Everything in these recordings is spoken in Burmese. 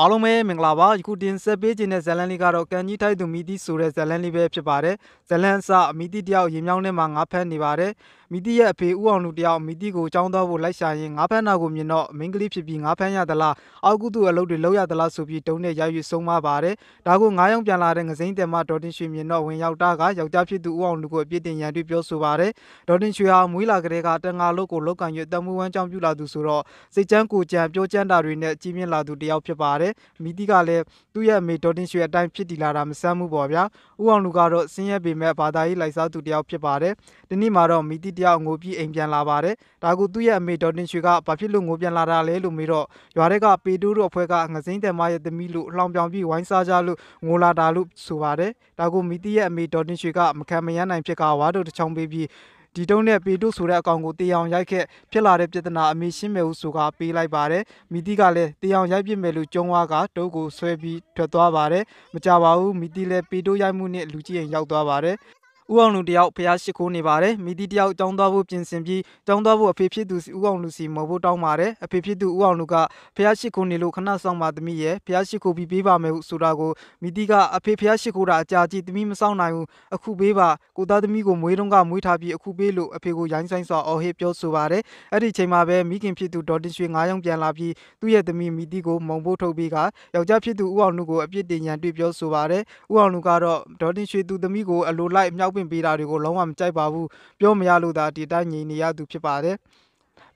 အားလုံးပဲမင်္ဂလာပါယခုတင်ဆက်ပေးခြင်းတဲ့ဇလန်လေးကတော့ကန်ကြီးထိုက်သူမိသီးဆိုတဲ့ဇလန်လေးပဲဖြစ်ပါတယ်ဇလန်စမိသီးတယောက်ရေမြောင်းထဲမှာငါးဖက်နေပါတယ်မိတိရဲ့အဖေဦးအောင်လူတယောက်မိတိကိုចောင်းသွားဖို့လိုက်ရှာရင်ငါးဖက်နာကိုမြင်တော့မင်းကလေးဖြစ်ပြီးငါးဖက်ရသလားအောက်ကုသူအလုပ်တွေလုပ်ရသလားဆိုပြီးတုံးနဲ့ရိုက်ယူဆုံးမပါတယ်ဒါကိုငါးယောက်ပြန်လာတဲ့ငစိမ့်တယ်မဒေါ်တင်ရွှေမြင်တော့ဝင်ရောက်တာကယောက်ျားဖြစ်သူဦးအောင်လူကိုအပြစ်တင်ရန်တွေ့ပြောဆိုပါတယ်ဒေါ်တင်ရွှေဟာမွေးလာကလေးကတန်ငါလို့ကိုလောက်ကန်ရတက်မှုဝမ်းကြောင်းပြုလာသူဆိုတော့စိတ်ချမ်းကိုကြံပြောချမ်းတာတွေနဲ့ကြီးမြင့်လာသူတယောက်ဖြစ်ပါတယ်မိတိကလည်းသူ့ရဲ့အမေဒေါ်တင်ရွှေအတိုင်းဖြစ်တည်လာတာမဆမ်းဘူးပေါ့ဗျာဦးအောင်လူကတော့ဆင်းရဲပေမဲ့ဘာသာရေးလိုက်စားသူတယောက်ဖြစ်ပါတယ်ဒီနေ့မှာတော့မိတိတယောက်ငိုပြီးအိမ်ပြန်လာပါတယ်ဒါကူသူ့ရဲ့အမေဒေါ်တင်ရွှေကဘာဖြစ်လို့ငိုပြန်လာတာလဲလို့မေးတော့ရွာတဲ့ကပေတိုးတို့အဖွဲ့ကငစိမ့်တယ်မရဲ့သမီးလို့လှောင်ပြောင်ပြီးဝိုင်းစားကြလို့ငိုလာတာလို့ဆိုပါတယ်ဒါကူမိတီရဲ့အမေဒေါ်တင်ရွှေကမခံမရနိုင်ဖြစ်ကဝါတို့တစ်ချောင်းပေးပြီးဒီတုံးနဲ့ပေတုဆိုတဲ့အကောင်ကိုတေအောင်ရိုက်ခဲ့ဖြစ်လာတဲ့ပြဿနာအမေရှင်းမယ်ဟုဆိုကပေးလိုက်ပါတယ်မိတိကလည်းတေအောင်ရိုက်ပြစ်မယ်လို့ကြုံဝါကတုပ်ကိုဆွဲပြီးထွက်သွားပါတယ်မကြပါဘူးမိတိလည်းပေတုရိုက်မှုနဲ့လူကြီးရင်ရောက်သွားပါတယ်ဦးအောင်လူတယောက်ဖျားရှိခိုးနေပါတယ်မိသီးတယောက်တောင်းသွားဖို့ပြင်ဆင်ပြီးတောင်းသွားဖို့အဖေဖြစ်သူဦးအောင်လူစီမော်ဖို့တောင်းပါတယ်အဖေဖြစ်သူဦးအောင်လူကဖျားရှိခိုးနေလို့ခဏဆောင်ပါသမီးရဲ့ဖျားရှိခိုးပြီးပေးပါမယ်ဟုဆိုတာကိုမိသီးကအဖေဖျားရှိခိုးတာအကြာကြီးသမီးမဆောင်နိုင်ဘူးအခုပေးပါကိုသားသမီးကိုမွေးတော့ကမွေးထားပြီးအခုပေးလို့အဖေကိုရိုင်းဆိုင်စွာအော်ဟစ်ပြောဆိုပါတယ်အဲ့ဒီချိန်မှာပဲမိခင်ဖြစ်သူဒေါ်တင်ရွှေငါးယောက်ပြန်လာပြီးသူ့ရဲ့သမီးမိသီးကိုမုံဖို့ထုတ်ပြီးကယောက်ျားဖြစ်သူဦးအောင်လူကိုအပြစ်တင်ရန်တွေ့ပြောဆိုပါတယ်ဦးအောင်လူကတော့ဒေါ်တင်ရွှေသူသမီးကိုအလိုလိုက်မြောက်ပင်ပေးတာတွေကိုလုံးဝမကြိုက်ပါဘူးပြောမရလို့သာဒီတိုင်းညီနေရသူဖြစ်ပါတယ်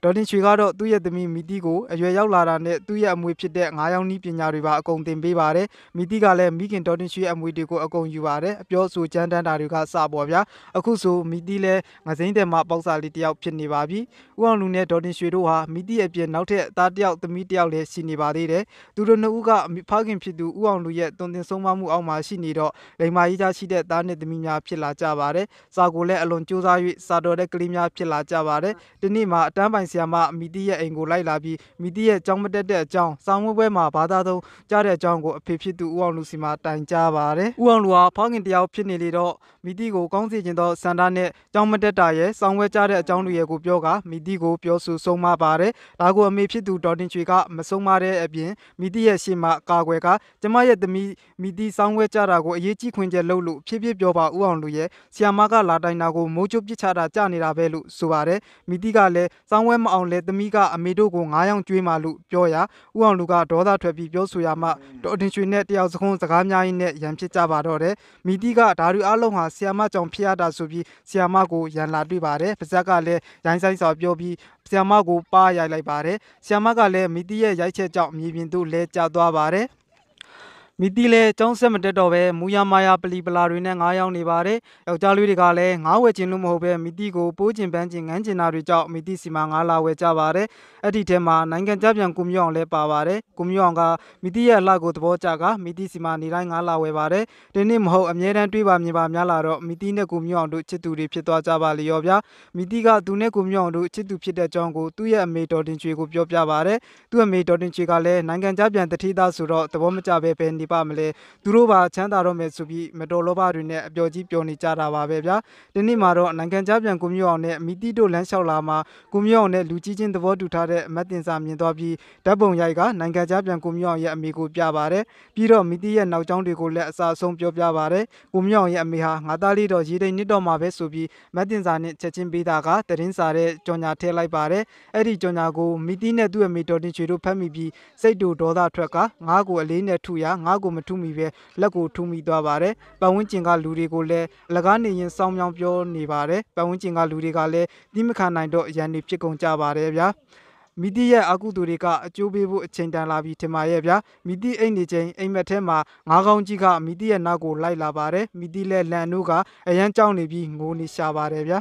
ဒေါ်တင်ချွေကတော့သူ့ရဲ့သမီးမိတိကိုအရွယ်ရောက်လာတာနဲ့သူ့ရဲ့အမွေဖြစ်တဲ့ငါးရောင်နီးပညာတွေပါအကုန်သင်ပေးပါတယ်မိတိကလည်းမိခင်ဒေါ်တင်ချွေအမွေတွေကိုအကုန်ယူပါတယ်အပြောဆိုကြမ်းတမ်းတာတွေကစပေါ်ဗျာအခုဆိုမိတိလည်းငစိမ့်တယ်မှာပေါက်စာလေးတယောက်ဖြစ်နေပါပြီဦးအောင်လူနဲ့ဒေါ်တင်ချွေတို့ဟာမိတိအပြင်နောက်ထပ်သားတယောက်သမီးတယောက်လည်းရှိနေပါသေးတယ်သူတို့နှစ်ဦးကဖခင်ဖြစ်သူဦးအောင်လူရဲ့တုံတင်ဆုံးမမှုအောက်မှာရှိနေတော့လိမ္မာရေးသားရှိတဲ့သားနဲ့သမီးများဖြစ်လာကြပါတယ်စာကိုလည်းအလွန်စူးစမ်း၍စာတော်တဲ့ကလေးများဖြစ်လာကြပါတယ်ဒီနေ့မှာအတန်းပိုင်ဆရာမမိတိရဲ့အိမ်ကိုလိုက်လာပြီးမိတိရဲ့ကြောင်းမတက်တဲ့အကြောင်းဆောင်းဝဲပွဲမှာဘာသာသုံးကြားတဲ့အကြောင်းကိုအဖေဖြစ်သူဦးအောင်လူစီမှာတိုင်ကြားပါတယ်။ဦးအောင်လူဟာဖောင်းခင်တယောက်ဖြစ်နေလေတော့မိတိကိုကောင်းစေခြင်းသောစန္ဒနဲ့ကြောင်းမတက်တာရဲ့ဆောင်းဝဲကြားတဲ့အကြောင်းတွေရဲ့ကိုပြောကမိတိကိုပြောဆိုဆုံးမပါတယ်။ဒါကိုအမေဖြစ်သူဒေါ်တင်ချွေကမဆုံးမတဲ့အပြင်မိတိရဲ့ရှေ့မှာကာကွယ်ကကျမရဲ့သမီးမိတိဆောင်းဝဲကြားတာကိုအရေးကြီးခွင့်ချက်လုပ်လို့ဖြစ်ဖြစ်ပြောပါဦးအောင်လူရဲ့ဆီယမကလာတိုင်တာကိုမိုးချုပ်ပစ်ချတာကြာနေတာပဲလို့ဆိုပါတယ်။မိတိကလည်းဆောင်းဝဲမအောင်လဲသမီးကအမေတို့ကို9ရောင်ကျွေးမှလို့ပြောရာဥအောင်လူကဒေါသထွက်ပြီးပြောဆိုရမှဒေါ်တင်ရွှေနဲ့တယောက်စကုံးစကားများရင်းနဲ့ရန်ဖြစ်ကြပါတော့တယ်မိတီကဓာရီအားလုံးဟာဆီယာမကြောင့်ဖြစ်ရတာဆိုပြီးဆီယာမကိုရန်လာတွေ့ပါတယ်ပါဇက်ကလည်းရိုင်းဆိုင်စွာပြောပြီးဆီယာမကိုပါရိုက်လိုက်ပါတယ်ဆီယာမကလည်းမိတီရဲ့ရိုက်ချက်ကြောင့်မြေပြင်သို့လဲကျသွားပါတယ်မိတိလဲចောင်းဆက်မတက်တော့ပဲမူယာမာယာပလီပလာတွေနဲ့ငားရောက်နေပါတယ်ယောက်ျားလေးတွေကလည်းငားဝယ်ခြင်းလို့မဟုတ်ပဲမိတိကိုပိုးကျင်ပန်းကျင်ငန်းကျင်တာတွေကြောင့်မိတိစီမှာငားလာဝယ်ကြပါတယ်အဲ့ဒီထဲမှာနိုင်ငံကြပြန်ကုမျိုးအောင်လဲပါပါတယ်ကုမျိုးအောင်ကမိတိရဲ့အလှကိုသဘောကျကမိတိစီမှာနေတိုင်းငားလာဝယ်ပါတယ်ဒီနေ့မဟုတ်အမြဲတမ်းတွေးပါမြင်ပါများလာတော့မိတိနဲ့ကုမျိုးအောင်တို့ချစ်သူတွေဖြစ်သွားကြပါလျော်ဗျာမိတိကသူနဲ့ကုမျိုးအောင်တို့ချစ်သူဖြစ်တဲ့အကြောင်းကိုသူ့ရဲ့အမေတော်တင်ချွေကိုပြောပြပါတယ်သူ့အမေတော်တင်ချွေကလည်းနိုင်ငံကြပြန်တတိသားဆိုတော့သဘောမကျပဲပဲနေနေပါမလဲသူတို့ပါချမ်းသာတော့မယ်ဆိုပြီးမတော်လောဘတွေနဲ့အပျော်ကြီးပျော်နေကြတာပါပဲဗျာဒီနေ့မှာတော့နိုင်ငံခြားပြန်ကိုမျိုးအောင်နဲ့မိတိတို့လမ်းလျှောက်လာမှာကိုမျိုးအောင်နဲ့လူကြီးချင်းသဘောတူထားတဲ့အမတ်တင်စာမြင်သွားပြီးဓာတ်ပုံရိုက်ကနိုင်ငံခြားပြန်ကိုမျိုးအောင်ရဲ့အမိကိုပြပါတယ်ပြီးတော့မိတိရဲ့နောက်ကျောင်းတွေကိုလည်းအစာဆုံးပြောပြပါတယ်ကိုမျိုးအောင်ရဲ့အမိဟာငါသားလေးတော့ရေတိန်နစ်တော့မှာပဲဆိုပြီးမတ်တင်စာနဲ့ချက်ချင်းပေးတာကတရင်စာတဲ့ကြော်ညာထည့်လိုက်ပါတယ်အဲ့ဒီကြော်ညာကိုမိတိနဲ့သူ့အမိတော်တင်ချွေတို့ဖတ်မိပြီးစိတ်တူဒေါသထွက်ကငါ့ကိုအလေးနဲ့ထူရာငါဘာကိုမထုမိပဲလက်ကိုထုမိသွားပါတယ်ပတ်ဝန်းကျင်ကလူတွေကိုလည်းအလကားနေရင်စောင်းမြောင်းပြောနေပါတယ်ပတ်ဝန်းကျင်ကလူတွေကလည်းတိမခံနိုင်တော့အရန်တွေဖြစ်ကုန်ကြပါတယ်ဗျာမိတိရဲ့အကုသူတွေကအကျိုးပေးဖို့အချိန်တန်လာပြီးထင်ပါရဲ့ဗျာမိတိအိမ်နေချင်းအိမ်မက်ထဲမှာငါးကောင်းကြီးကမိတိရဲ့နောက်ကိုလိုက်လာပါတယ်မိတိလည်းလန်နိုးကအရန်ကြောက်နေပြီးငိုနေရှာပါတယ်ဗျာ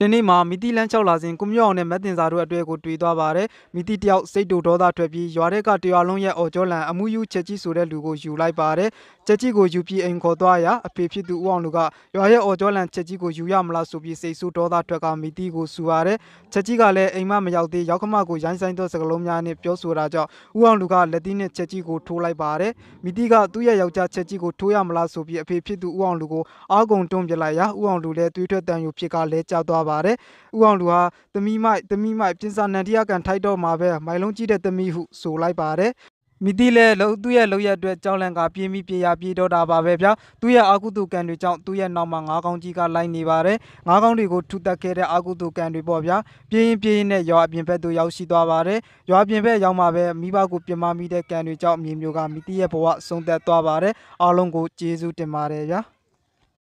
ဒီနေ့မှာမိတိလန်းချောက်လာစဉ်ကိုမျိုးအောင်နဲ့မက်တင်စာတို့အတွဲကိုတွေ့သွားပါတယ်မိတိတယောက်စိတ်တူဒေါသထွက်ပြီးရွာတဲ့ကတရွာလုံးရဲ့အော်ကျော်လန်အမှုယူချက်ကြီးဆိုတဲ့လူကိုယူလိုက်ပါတယ်ချက်ကြီးကိုယူပြီးအိမ်ခေါ်သွားရာအဖေဖြစ်သူဦးအောင်လူကရွာရဲ့အော်ကျော်လန်ချက်ကြီးကိုယူရမလားဆိုပြီးစိတ်ဆိုးဒေါသထွက်ကမိတိကိုဆူပါတယ်ချက်ကြီးကလည်းအိမ်မမရောက်သေးရောက်ခမကိုရိုင်းဆိုင်သောစကားလုံးများနဲ့ပြောဆိုတာကြောင့်ဦးအောင်လူကလက်သီးနဲ့ချက်ကြီးကိုထိုးလိုက်ပါတယ်မိတိကသူ့ရဲ့ယောက်ျားချက်ကြီးကိုထိုးရမလားဆိုပြီးအဖေဖြစ်သူဦးအောင်လူကိုအာကုန်တွန်းပြလိုက်ရာဦးအောင်လူလည်းတွေးထွက်တန်ယူဖြစ်ကလည်းကြောက်သွားသွားပါတယ်။ဦးအောင်လူဟာသမီးမိုက်သမီးမိုက်ပြင်စာနန္တရားကန်ထိုက်တော့မှာပဲမိုင်လုံးကြီးတဲ့သမီးဟုဆိုလိုက်ပါတယ်။မိတိလဲလို့သူ့ရဲ့လောက်ရအတွက်ကြောင်းလန့်ကပြင်းပြီးပြရပြေးတော့တာပါပဲဗျာသူ့ရဲ့အာကုတုကံတွေကြောင့်သူ့ရဲ့နောက်မှာငါးကောင်းကြီးကလိုက်နေပါတယ်ငါးကောင်းတွေကိုထူတက်ခဲ့တဲ့အာကုတုကံတွေပေါ့ဗျာပြင်းရင်ပြင်းရင်နဲ့ရွာအပြင်ဘက်သို့ရောက်ရှိသွားပါတယ်ရွာအပြင်ဘက်ရောက်မှပဲမိဘကိုပြမမိတဲ့ကံတွေကြောင့်မြေမျိုးကမိတိရဲ့ဘဝဆုံးသက်သွားပါတယ်အားလုံးကိုကျေးဇူးတင်ပါတယ်ဗျာ